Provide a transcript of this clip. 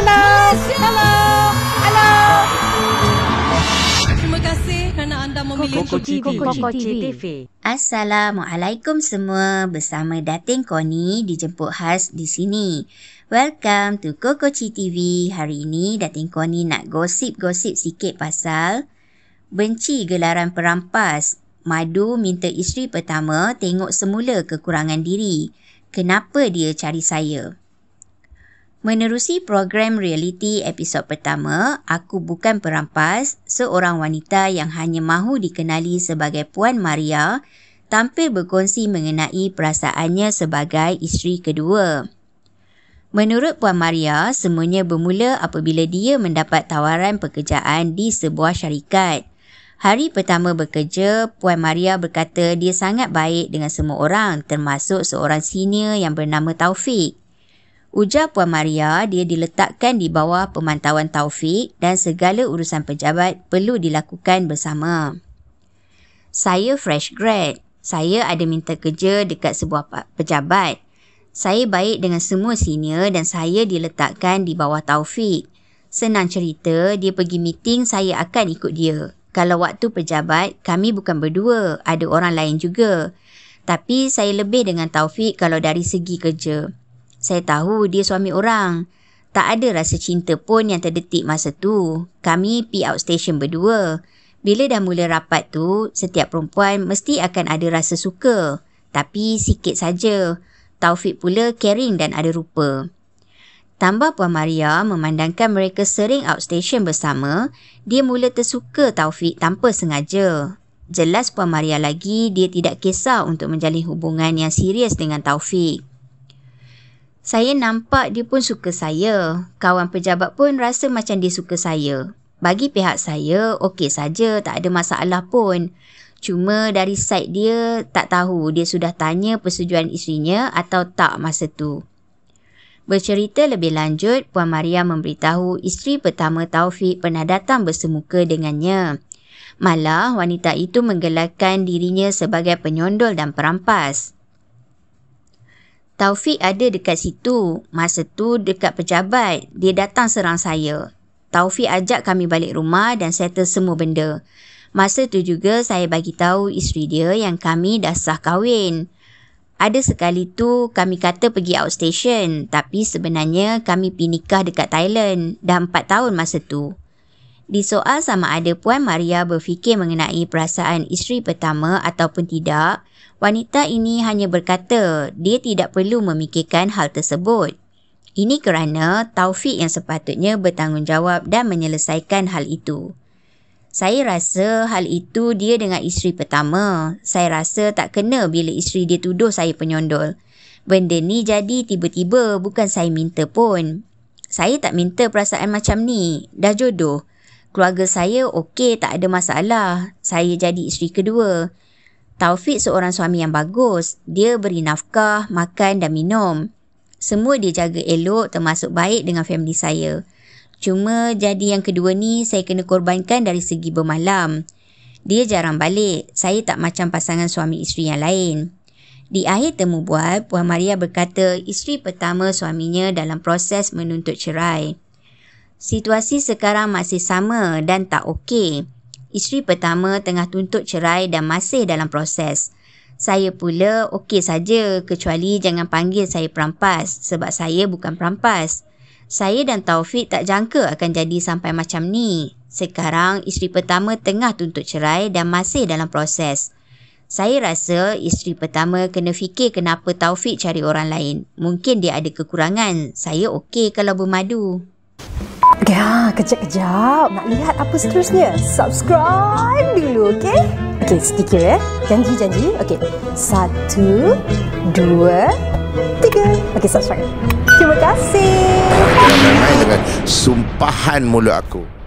Hello. Hello. Hello. Terima kasih kerana anda memilih Koko TV. Assalamualaikum semua. Bersama Dating Koni dijemput has di sini. Welcome to Kokochi TV. Hari ini Dating Koni nak gosip-gosip sikit pasal benci gelaran perampas. Madu minta isteri pertama tengok semula kekurangan diri. Kenapa dia cari saya? Menerusi program reality episod pertama, aku bukan perampas, seorang wanita yang hanya mahu dikenali sebagai Puan Maria, tampil berkongsi mengenai perasaannya sebagai isteri kedua. Menurut Puan Maria, semuanya bermula apabila dia mendapat tawaran pekerjaan di sebuah syarikat. Hari pertama bekerja, Puan Maria berkata dia sangat baik dengan semua orang termasuk seorang senior yang bernama Taufik. Ujar Puan Maria, dia diletakkan di bawah pemantauan Taufik dan segala urusan pejabat perlu dilakukan bersama. Saya fresh grad. Saya ada minta kerja dekat sebuah pejabat. Saya baik dengan semua senior dan saya diletakkan di bawah Taufik. Senang cerita, dia pergi meeting saya akan ikut dia. Kalau waktu pejabat, kami bukan berdua, ada orang lain juga. Tapi saya lebih dengan Taufik kalau dari segi kerja. Saya tahu dia suami orang. Tak ada rasa cinta pun yang terdetik masa tu. Kami pi out station berdua. Bila dah mula rapat tu, setiap perempuan mesti akan ada rasa suka. Tapi sikit saja. Taufik pula caring dan ada rupa. Tambah Puan Maria memandangkan mereka sering outstation bersama, dia mula tersuka Taufik tanpa sengaja. Jelas Puan Maria lagi, dia tidak kisah untuk menjalin hubungan yang serius dengan Taufik saya nampak dia pun suka saya. Kawan pejabat pun rasa macam dia suka saya. Bagi pihak saya, okey saja, tak ada masalah pun. Cuma dari side dia, tak tahu dia sudah tanya persetujuan isterinya atau tak masa tu. Bercerita lebih lanjut, Puan Maria memberitahu isteri pertama Taufik pernah datang bersemuka dengannya. Malah, wanita itu menggelarkan dirinya sebagai penyondol dan perampas. Taufik ada dekat situ. Masa tu dekat pejabat, dia datang serang saya. Taufik ajak kami balik rumah dan settle semua benda. Masa tu juga saya bagi tahu isteri dia yang kami dah sah kahwin. Ada sekali tu kami kata pergi outstation tapi sebenarnya kami pergi nikah dekat Thailand dah 4 tahun masa tu. Disoal sama ada Puan Maria berfikir mengenai perasaan isteri pertama ataupun tidak, wanita ini hanya berkata dia tidak perlu memikirkan hal tersebut. Ini kerana Taufik yang sepatutnya bertanggungjawab dan menyelesaikan hal itu. Saya rasa hal itu dia dengan isteri pertama. Saya rasa tak kena bila isteri dia tuduh saya penyondol. Benda ni jadi tiba-tiba bukan saya minta pun. Saya tak minta perasaan macam ni. Dah jodoh keluarga saya okey tak ada masalah. Saya jadi isteri kedua. Taufik seorang suami yang bagus. Dia beri nafkah, makan dan minum. Semua dia jaga elok termasuk baik dengan family saya. Cuma jadi yang kedua ni saya kena korbankan dari segi bermalam. Dia jarang balik. Saya tak macam pasangan suami isteri yang lain. Di akhir temu buat, Puan Maria berkata isteri pertama suaminya dalam proses menuntut cerai. Situasi sekarang masih sama dan tak okey. Isteri pertama tengah tuntut cerai dan masih dalam proses. Saya pula okey saja kecuali jangan panggil saya perampas sebab saya bukan perampas. Saya dan Taufik tak jangka akan jadi sampai macam ni. Sekarang isteri pertama tengah tuntut cerai dan masih dalam proses. Saya rasa isteri pertama kena fikir kenapa Taufik cari orang lain. Mungkin dia ada kekurangan. Saya okey kalau bermadu. Ya, kejap-kejap. Nak lihat apa seterusnya? Subscribe dulu, okey? Okey, sedikit eh. Janji-janji. Okey. Satu, dua, tiga. Okey, subscribe. Terima kasih. Dengan sumpahan mulut aku.